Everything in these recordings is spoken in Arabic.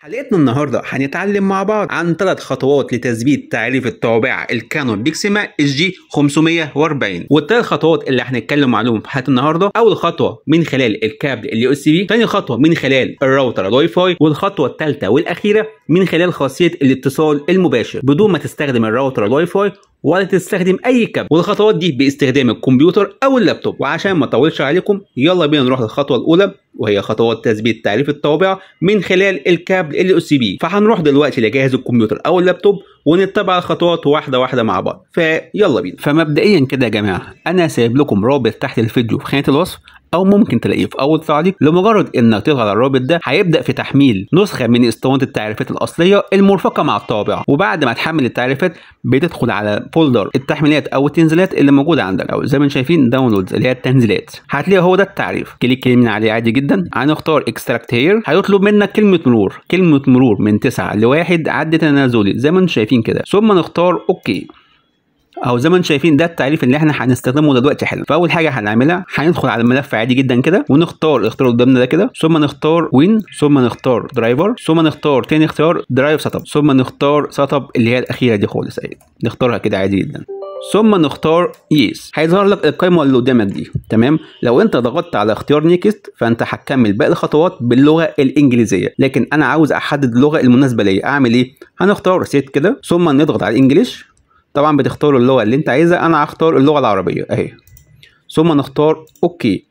حلقتنا النهاردة هنتعلم مع بعض عن ثلاث خطوات لتثبيت تعريف التوابع الكانون بيكسيما اس جي 540 والثلاث خطوات اللي هنتكلم عليهم في حلقة النهاردة أول خطوة من خلال الكابل اليو اس بي ثاني خطوة من خلال الراوتر الواي فاي والخطوة الثالثة والأخيرة من خلال خاصية الاتصال المباشر بدون ما تستخدم الراوتر الواي فاي ولا تستخدم اي كابل والخطوات دي باستخدام الكمبيوتر او اللابتوب وعشان ما اطولش عليكم يلا بينا نروح للخطوه الاولى وهي خطوات تثبيت تعريف الطابع من خلال الكابل ال اس بي فهنروح دلوقتي لجهاز الكمبيوتر او اللابتوب ونتبع الخطوات واحده واحده مع بعض فيلا بينا فمبدئيا كده يا جماعه انا سايب لكم رابط تحت الفيديو في خانه الوصف او ممكن تلاقيه في اول تعليق لمجرد انك تضغط على الرابط ده هيبدا في تحميل نسخه من اسطوانه التعريفات الاصليه المرفقه مع الطابع وبعد ما تحمل التعريفات بتدخل على فولدر التحميلات او التنزيلات اللي موجوده عندك او زي ما شايفين داونلودز اللي هي التنزيلات هتلاقي هو ده التعريف كليك يمين عليه عادي جدا هنختار اكستراكت هير هيطلب منك كلمه مرور كلمه مرور من 9 ل 1 عد تنازلي زي ما انتم شايفين كده ثم نختار اوكي او زي ما انتم شايفين ده التعريف اللي احنا هنستخدمه دلوقتي حالا فاول حاجه هنعملها هندخل على الملف عادي جدا كده ونختار الاختيار قدامنا ده كده ثم نختار وين ثم نختار درايفر ثم نختار تاني اختيار درايف سيت اب ثم نختار سيت اب اللي هي الاخيره دي خالص اهي نختارها كده عادي جدا ثم نختار يس هيظهر لك القائمه اللي قدامك دي تمام لو انت ضغطت على اختيار نيكست فانت هتكمل باقي الخطوات باللغه الانجليزيه لكن انا عاوز احدد اللغه المناسبه ليا اعمل ايه هنختار سيت كده ثم نضغط على الانجليش طبعا بتختار اللغه اللي انت عايزها انا هختار اللغه العربيه اهي ثم نختار اوكي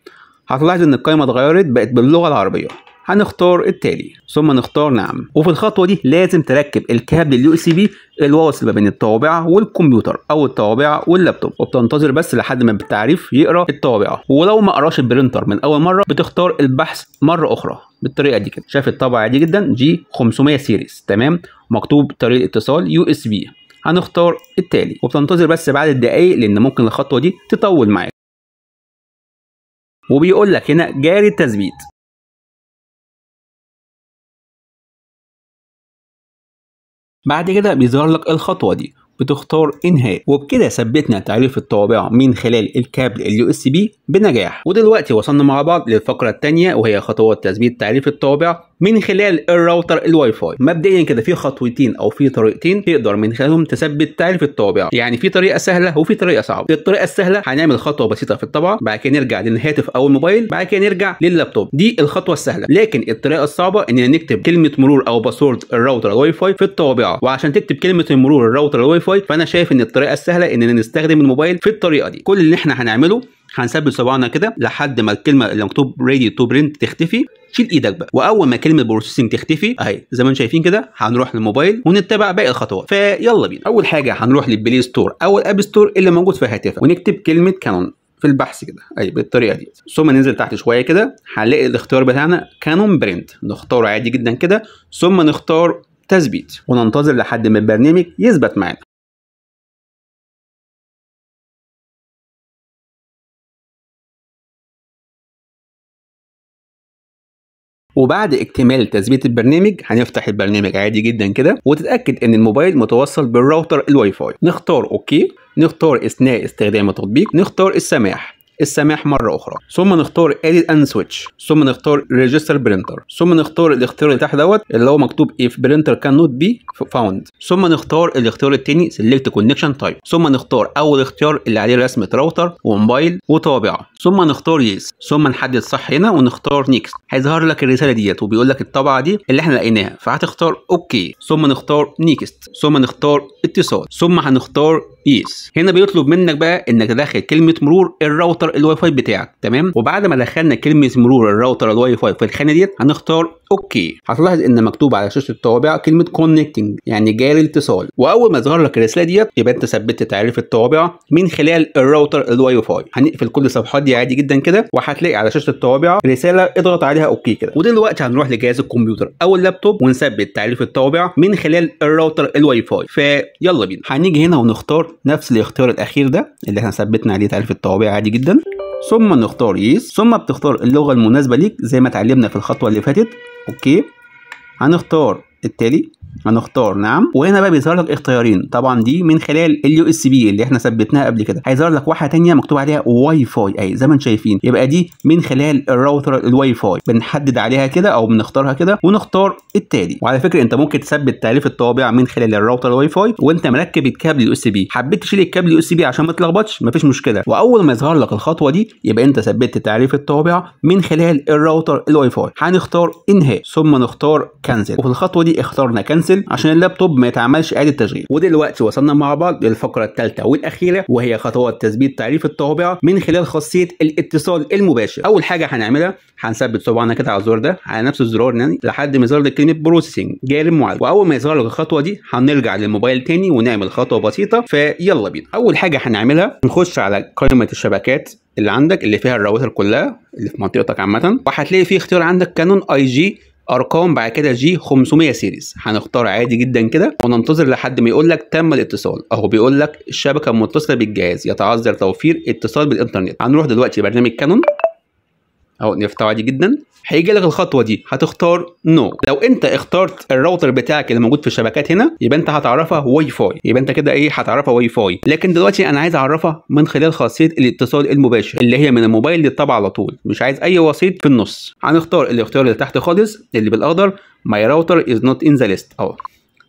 هتلاحظ ان القائمه اتغيرت بقت باللغه العربيه هنختار التالي ثم نختار نعم وفي الخطوه دي لازم تركب الكابل اليو اس بي الواصل ما بين الطوابعه والكمبيوتر او الطوابعه واللابتوب وبتنتظر بس لحد ما التعريف يقرا الطوابعه ولو ما قراش البرينتر من اول مره بتختار البحث مره اخرى بالطريقه دي كده شايف الطابعه عادي جدا جي 500 سيريز تمام مكتوب طريق اتصال يو اس بي هنختار التالي وبتنتظر بس بعد الدقايق لان ممكن الخطوه دي تطول معاك وبيقول لك هنا جاري التثبيت بعد كده بيظهر لك الخطوه دي بتختار انهاء وبكده ثبتنا تعريف الطوابع من خلال الكابل اليو اس بي بنجاح ودلوقتي وصلنا مع بعض للفقره الثانيه وهي خطوات تثبيت تعريف الطوابع من خلال الراوتر الواي فاي مبدئيا كده في خطوتين او في طريقتين تقدر من خلالهم تثبت تعريف الطابع يعني في طريقه سهله وفي طريقه صعبه الطريقه السهله هنعمل خطوه بسيطه في الطبعه بعد كده نرجع للهاتف او الموبايل بعد كده نرجع لللابتوب دي الخطوه السهله لكن الطريقه الصعبه اننا نكتب كلمه مرور او باسورد الراوتر الواي فاي في الطابعه وعشان تكتب كلمه المرور الراوتر الواي فاي فانا شايف ان الطريقه السهله اننا نستخدم الموبايل في الطريقه دي كل اللي احنا هنعمله هنثبت صباعنا كده لحد ما الكلمه اللي مكتوب ريدي تو برنت تختفي شيل ايدك بقى واول ما كلمه بروسيسنج تختفي اهي زي ما انتم شايفين كده هنروح للموبايل ونتبع باقي الخطوات فيلا بينا اول حاجه هنروح للبلاي ستور او الاب ستور اللي موجود في هاتفك ونكتب كلمه كانون في البحث كده اي بالطريقه دي ثم ننزل تحت شويه كده هنلاقي الاختيار بتاعنا كانون برنت نختاره عادي جدا كده ثم نختار تثبيت وننتظر لحد ما البرنامج يثبت معانا وبعد اكتمال تثبيت البرنامج هنفتح البرنامج عادي جدا كده وتتاكد ان الموبايل متوصل بالراوتر الواي فاي نختار اوكي نختار اثناء استخدام التطبيق نختار السماح السماح مره اخرى ثم نختار edit and switch ثم نختار register printer ثم نختار الاختيار اللي تحت دوت اللي هو مكتوب if printer cannot be found ثم نختار الاختيار الثاني select connection type ثم نختار اول اختيار اللي عليه رسمه راوتر وموبايل وطابعه ثم نختار يس ثم نحدد صح هنا ونختار Next هيظهر لك الرساله ديت وبيقول لك الطبعه دي اللي احنا لقيناها فهتختار اوكي ثم نختار Next ثم نختار اتصال ثم هنختار يس هنا بيطلب منك بقى انك تدخل كلمه مرور الراوتر الواي فاي بتاعك تمام وبعد ما دخلنا كلمه مرور الراوتر الواي فاي في الخانه ديت هنختار اوكي هتلاحظ ان مكتوب على شاشه الطوابع كلمه كونكتنج يعني جاري الاتصال واول ما تظهر لك الرساله ديت يبقى انت ثبتت تعريف الطوابع من خلال الراوتر الواي فاي هنقفل كل الصفحات دي عادي جدا كده وهتلاقي على شاشه الطوابع رساله اضغط عليها اوكي كده ودلوقتي هنروح لجهاز الكمبيوتر او اللابتوب ونثبت تعريف الطوابع من خلال الراوتر الواي فاي فيلا بينا هنيجي هنا ونختار نفس الاختيار الاخير ده اللي احنا ثبتنا عليه تعريف الطوابع عادي جدا ثم نختار يس ثم بتختار اللغه المناسبه ليك زي ما اتعلمنا في الخطوه اللي فاتت اوكي هنختار التالي هنختار نعم وهنا بقى بيظهر لك اختيارين طبعا دي من خلال اليو اس بي اللي احنا ثبتناها قبل كده هيظهر لك واحده ثانيه مكتوب عليها واي فاي اهي زي ما انتم شايفين يبقى دي من خلال الراوتر الواي فاي بنحدد عليها كده او بنختارها كده ونختار التالي وعلى فكره انت ممكن تثبت تعريف الطابع من خلال الراوتر الواي فاي وانت مركب الكابل اليو اس بي حبيت تشيل الكابل اليو اس بي عشان ما تلخبطش مفيش مشكله واول ما يظهر لك الخطوه دي يبقى انت ثبتت تعريف الطابع من خلال الراوتر الواي فاي هنختار انهاء ثم نختار كنسل وفي الخطوه دي اخترنا كنسل كنسل عشان اللابتوب ما يتعملش اعاده تشغيل ودلوقتي وصلنا مع بعض للفقره الثالثه والاخيره وهي خطوات تثبيت تعريف الطابعه من خلال خاصيه الاتصال المباشر اول حاجه هنعملها هنثبت صباعنا كده على الزرار ده على نفس الزرار يعني لحد ما يظهر لك كلمه بروسيسنج جاري المعالج واول ما يظهر لك الخطوه دي هنرجع للموبايل تاني ونعمل خطوه بسيطه فيلا بينا اول حاجه هنعملها نخش على قائمه الشبكات اللي عندك اللي فيها الراوتر كلها اللي في منطقتك عامه وهتلاقي في اختيار عندك كانون اي جي ارقام بعد كده جي 500 سيريز هنختار عادي جدا كده وننتظر لحد ما يقول لك تم الاتصال اهو بيقول لك الشبكه متصله بالجهاز يتعذر توفير اتصال بالانترنت هنروح دلوقتي برنامج كانون اهو نفتح عادي جدا هيجي لك الخطوه دي هتختار نو no. لو انت اخترت الراوتر بتاعك اللي موجود في الشبكات هنا يبقى انت هتعرفها واي فاي يبقى انت كده ايه هتعرفها واي فاي لكن دلوقتي انا عايز اعرفها من خلال خاصيه الاتصال المباشر اللي هي من الموبايل للطبع على طول مش عايز اي وسيط في النص هنختار الاختيار اللي تحت خالص اللي بالاخضر ماي راوتر از نوت ان ذا ليست اهو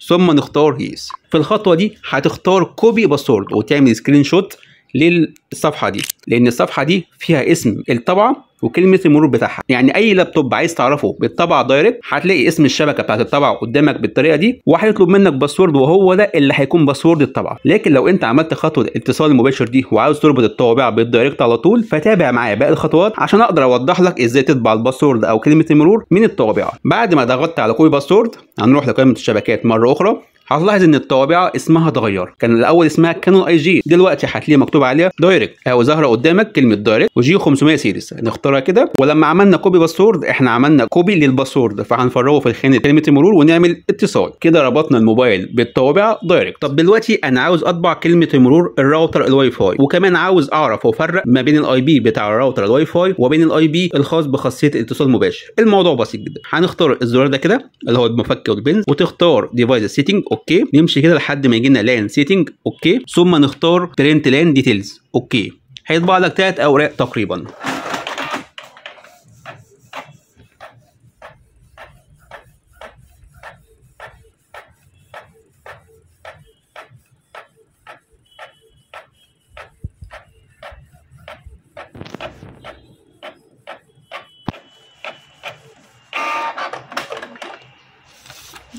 ثم نختار يس في الخطوه دي هتختار كوبي باسورد وتعمل سكرين شوت للصفحه دي لان الصفحه دي فيها اسم الطبعه وكلمه المرور بتاعها يعني اي لابتوب عايز تعرفه بالطبعه دايركت هتلاقي اسم الشبكه بتاعت الطبعه قدامك بالطريقه دي وهيطلب منك باسورد وهو ده اللي هيكون باسورد الطبعه لكن لو انت عملت خطوه الاتصال المباشر دي وعاوز تربط الطوابع بالدايركت على طول فتابع معايا باقي الخطوات عشان اقدر اوضح لك ازاي تطبع الباسورد او كلمه المرور من الطوابع بعد ما ضغطت على كوبي باسورد هنروح لقائمه الشبكات مره اخرى هتلاحظ ان الطوابع اسمها اتغير كان الاول اسمها كانون اي جي دلوقتي هتلاقي مكتوب عليها دايركت اهو ظاهره قدامك كلمه دايركت وجي 500 سيريس نختارها كده ولما عملنا كوبي باسورد احنا عملنا كوبي للباسورد فهنفرغه في خانه كلمه المرور ونعمل اتصال كده ربطنا الموبايل بالطوابع دايركت طب دلوقتي انا عاوز اطبع كلمه المرور الراوتر الواي فاي وكمان عاوز اعرف وافرق ما بين الاي بي بتاع الراوتر الواي فاي وبين الاي بي الخاص بخاصيه الاتصال المباشر الموضوع بسيط جدا هنختار الزرار ده كده اللي هو المفك والبنز وتختار ديفايس سيتنج اوكي نمشي كده لحد ما يجي لنا لان سيتنج اوكي ثم نختار برنت لان ديتيلز اوكي هيطبع لك ثلاث اوراق تقريبا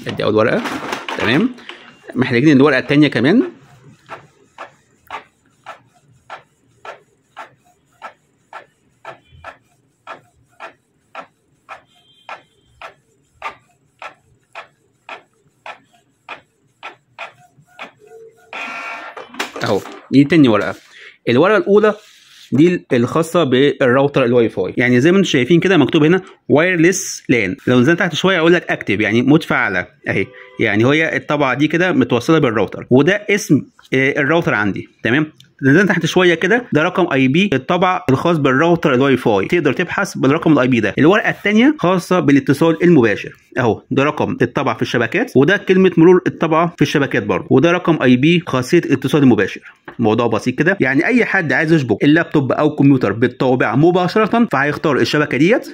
ادي اول ورقه تمام محتاجين الورقه الثانيه كمان اهو دي تاني ورقه الورقه الاولى دي الخاصه بالراوتر الواي فاي يعني زي ما انتم شايفين كده مكتوب هنا وايرلس لان لو نزلت تحت شويه اقول لك اكتف يعني متفعله اهي يعني هي الطبعه دي كده متوصله بالراوتر وده اسم آه، الراوتر عندي تمام نزلنا تحت شويه كده ده رقم اي بي الطابع الخاص بالراوتر الواي فاي تقدر تبحث بالرقم الاي بي ده الورقه الثانيه خاصه بالاتصال المباشر اهو ده رقم الطبع في الشبكات وده كلمه مرور الطبع في الشبكات برضه وده رقم اي بي خاصيه اتصال مباشر موضوع بسيط كده يعني اي حد عايز يشبك اللابتوب او الكمبيوتر بالطابع مباشره فهيختار الشبكه ديت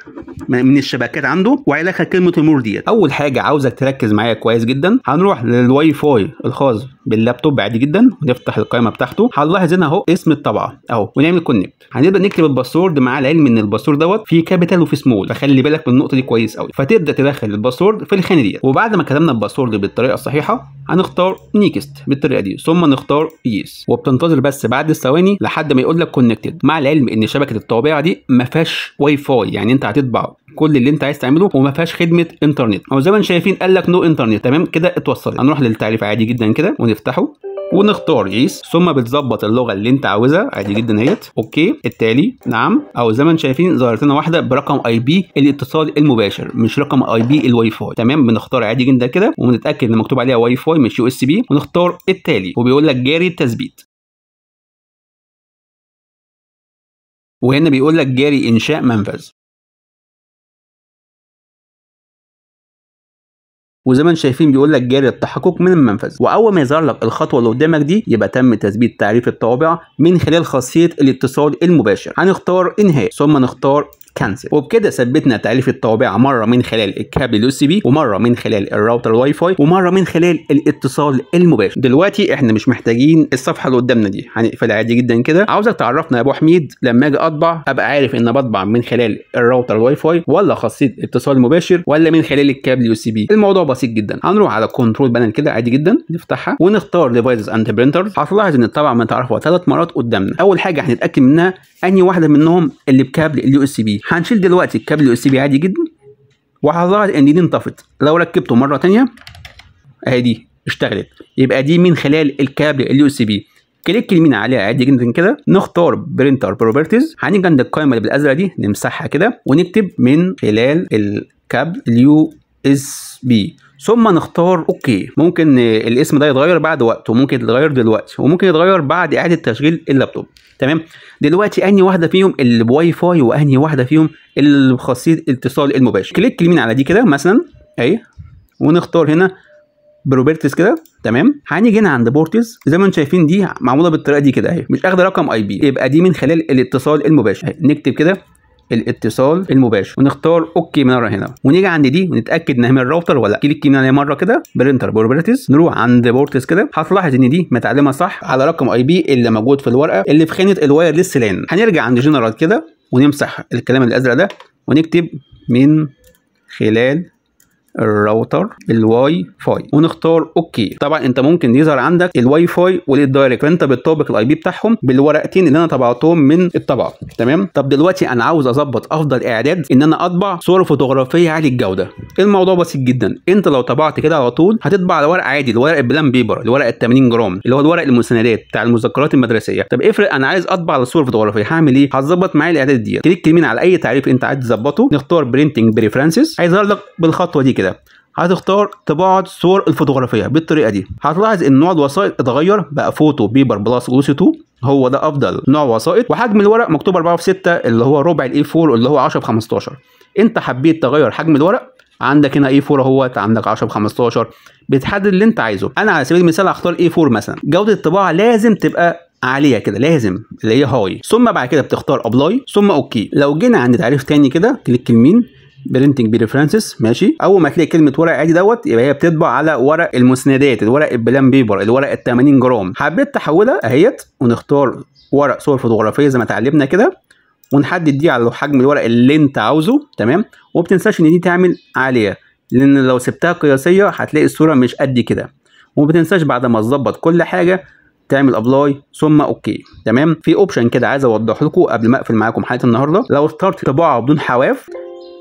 من الشبكات عنده وهيدخل كلمه المرور ديت اول حاجه عاوزك تركز معايا كويس جدا هنروح للواي فاي الخاص باللابتوب عادي جدا ونفتح القائمه بتاعته هنلاحظ هنا اهو اسم الطبعه اهو ونعمل كونكت هنبدا نكتب الباسورد مع العلم ان الباسورد دوت فيه كابيتال وفي سمول فخلي بالك من النقطه دي كويس قوي فتبدا تدخل الباسورد في الخانه ديت وبعد ما كتبنا الباسورد بالطريقه الصحيحه هنختار نيكست بالطريقه دي ثم نختار يس وبتنتظر بس بعد ثواني لحد ما يقول لك كونكتد مع العلم ان شبكه الطوابعه دي ما فيهاش واي فاي يعني انت هتطبع كل اللي انت عايز تعمله وما فيهاش خدمه انترنت او زي ما شايفين قال لك نو انترنت تمام كده اتوصلت هنروح للتعريف عادي جدا كده ونفتحه ونختار يس ثم بتظبط اللغه اللي انت عاوزها عادي جدا اهيت اوكي التالي نعم او زي ما انتم شايفين ظهرت لنا واحده برقم اي بي الاتصال المباشر مش رقم اي بي الواي فاي تمام بنختار عادي جدا كده وبنتاكد ان مكتوب عليها واي فاي مش يو اس بي ونختار التالي وبيقول لك جاري التثبيت وهنا بيقول لك جاري انشاء منفذ وزي ما انتم شايفين بيقول لك جاري التحقق من المنفذ واول ما يظهر لك الخطوه اللي قدامك دي يبقى تم تثبيت تعريف الطوابع من خلال خاصيه الاتصال المباشر هنختار انهاء ثم نختار كانسل وبكده ثبتنا تأليف الطوابع مرة من خلال الكابل اليو سي بي ومرة من خلال الراوتر الواي فاي ومرة من خلال الاتصال المباشر دلوقتي احنا مش محتاجين الصفحة اللي قدامنا دي يعني هنقفلها عادي جدا كده عاوزك تعرفنا يا ابو حميد لما اجي اطبع ابقى عارف ان بطبع من خلال الراوتر الواي فاي ولا خاصية اتصال مباشر ولا من خلال الكابل يو سي بي الموضوع بسيط جدا هنروح على كنترول بانل كده عادي جدا نفتحها ونختار ديفايسز اند برينترز هتلاحظ ان الطبعه متعرفه ثلاث مرات قدامنا اول حاجه هنتاكد منها اني واحده منهم اللي بكابل اليو اس بي هنشيل دلوقتي الكابل اليو اس بي عادي جدا وهظهر ان دي انطفت لو ركبته مره ثانيه اهي دي اشتغلت يبقى دي من خلال الكابل اليو اس بي كليك اليمين عليها عادي جدا كده نختار برينتر بروبرتيز هنيجي عند القائمه اللي بالازرق دي نمسحها كده ونكتب من خلال الكابل اليو اس بي ثم نختار اوكي ممكن الاسم ده يتغير بعد وقت وممكن يتغير دلوقتي وممكن يتغير بعد اعاده تشغيل اللابتوب تمام دلوقتي انهي واحده فيهم اللي بواي فاي وانهي واحده فيهم اللي بخاصيه الاتصال المباشر كليك يمين على دي كده مثلا اهي ونختار هنا بروبرتس كده تمام هنيجي هنا عند بورتس زي ما انتم شايفين دي معموله بالطريقه دي كده اهي مش اخد رقم اي بي يبقى دي من خلال الاتصال المباشر نكتب كده الاتصال المباشر ونختار اوكي من هنا ونيجي عند دي ونتاكد ان هي من الراوتر ولا لا كليك يمين عليها مره كده برينتر بروبرتيز نروح عند بورتس كده هتلاحظ ان دي متعلمه صح على رقم اي بي اللي موجود في الورقه اللي في خانه الوايرلس لان هنرجع عند جنرال كده ونمسح الكلام الازرق ده ونكتب من خلال الراوتر الواي فاي ونختار اوكي طبعا انت ممكن يظهر عندك الواي فاي والدايركت فانت بتطابق الاي بي بتاعهم بالورقتين اللي انا طبعتهم من الطبعه تمام طب دلوقتي انا عاوز اظبط افضل اعداد ان انا اطبع صور فوتوغرافيه عاليه الجوده الموضوع بسيط جدا انت لو طبعت كده على طول هتطبع على ورق عادي الورق البلان بيبر الورق ال 80 جرام اللي هو الورق المسندات بتاع المذكرات المدرسيه طب افرض انا عايز اطبع على صور فوتوغرافيه هعمل ايه هظبط معايا الاعداد ديت كليك يمين على اي تعريف انت عايز تظبطه نختار برينتنج بريفرنسز هيظهر لك بالخطوه دي كده كده هتختار طباعة الصور الفوتوغرافية بالطريقة دي هتلاحظ ان نوع الوسائط اتغير بقى فوتو بيبر بلس جوسي 2 هو ده افضل نوع وسائط وحجم الورق مكتوب 4 في 6 اللي هو ربع الاي 4 اللي هو 10 في 15 انت حبيت تغير حجم الورق عندك هنا اي 4 اهوت عندك 10 ب 15 بتحدد اللي انت عايزه انا على سبيل المثال هختار اي 4 مثلا جوده الطباعه لازم تبقى عاليه كده لازم اللي هي هاي ثم بعد كده بتختار ابلاي ثم اوكي لو جينا عند تعريف تاني كده كليك يمين برنتنج بريفرنسز ماشي اول ما تلاقي كلمه ورق عادي دوت يبقى هي بتطبع على ورق المسندات الورق البلان بيبر الورق ال 80 جرام حبيت تحولها اهيت ونختار ورق صور فوتوغرافيه زي ما اتعلمنا كده ونحدد دي على حجم الورق اللي انت عاوزه تمام وبتنساش ان دي تعمل عاليه لان لو سبتها قياسيه هتلاقي الصوره مش قد كده وما تنساش بعد ما تظبط كل حاجه تعمل ابلاي ثم اوكي تمام في اوبشن كده عايز اوضح لكم قبل ما اقفل معاكم حلقه النهارده لو اخترت طباعه بدون حواف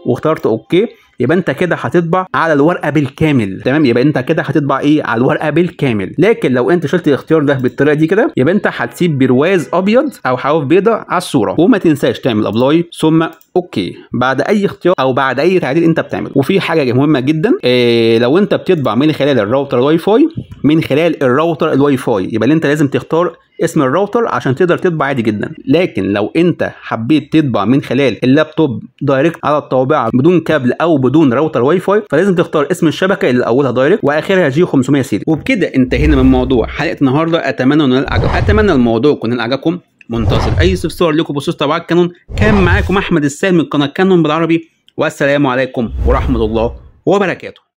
واخترت اوكي يبقى انت كده هتطبع على الورقه بالكامل تمام يبقى انت كده هتطبع ايه على الورقه بالكامل لكن لو انت شلت الاختيار ده بالطريقه دي كده يبقى انت هتسيب برواز ابيض او حواف بيضاء على الصوره وما تنساش تعمل ابلاي ثم اوكي بعد اي اختيار او بعد اي تعديل انت بتعمله وفي حاجه مهمه جدا إيه لو انت بتطبع من خلال الراوتر الواي فاي من خلال الراوتر الواي فاي يبقى انت لازم تختار اسم الراوتر عشان تقدر تطبع عادي جدا لكن لو انت حبيت تطبع من خلال اللابتوب دايركت على الطابعه بدون كابل او بدون راوتر واي فاي فلازم تختار اسم الشبكه اللي اولها دايركت واخرها جي 500 سيري وبكده انتهينا من موضوع حلقه النهارده اتمنى ان انا اتمنى الموضوع يكون عجبكم منتصر اي استفسار لكم بخصوص تبعات كانون كان معاكم احمد السالم من قناه كانون بالعربي والسلام عليكم ورحمه الله وبركاته